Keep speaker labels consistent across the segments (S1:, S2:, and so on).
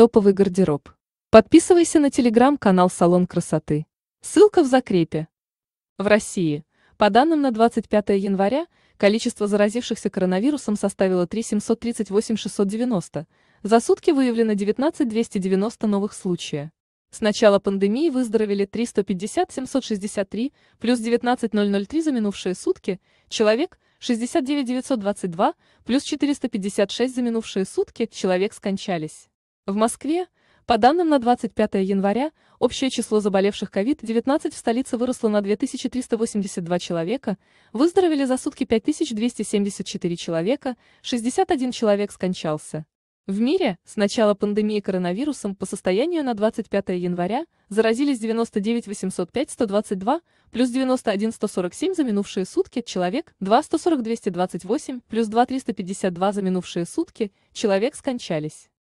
S1: Топовый гардероб. Подписывайся на телеграм-канал «Салон красоты». Ссылка в закрепе. В России, по данным на 25 января, количество заразившихся коронавирусом составило 3 738 690. За сутки выявлено 19 290 новых случаев. С начала пандемии выздоровели 350 763, плюс 19 003 за минувшие сутки, человек – 69 922, плюс 456 за минувшие сутки, человек скончались. В Москве, по данным на 25 января, общее число заболевших COVID-19 в столице выросло на 2382 человека, выздоровели за сутки 5274 человека, 61 человек скончался. В мире с начала пандемии коронавирусом по состоянию на 25 января заразились 99 805 122 плюс 91 147 за минувшие сутки человек, 2 140 228 плюс 2 352 за минувшие сутки человек скончались.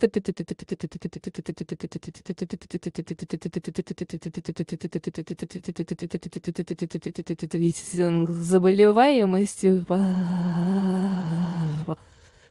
S1: заболеваемости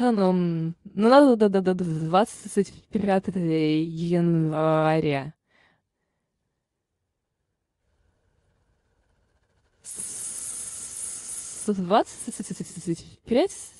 S1: ну, надо до 25 января. С 25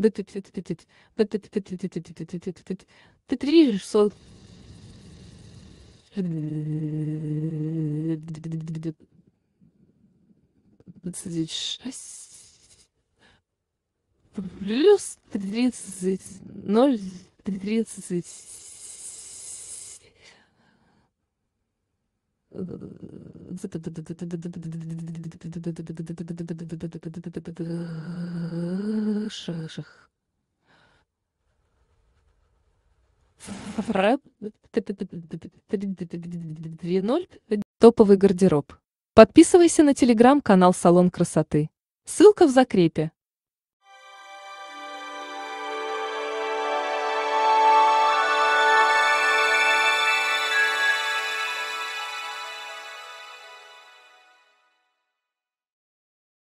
S1: да ты ты ты ты ты ты ты ты ты ты ты ты ты ты ты ты ты тридцать шесть плюс тридцать ноль тридцать Шах. Рэп 3.0 Топовый гардероб. Подписывайся на телеграм-канал Салон красоты. Ссылка в закрепе.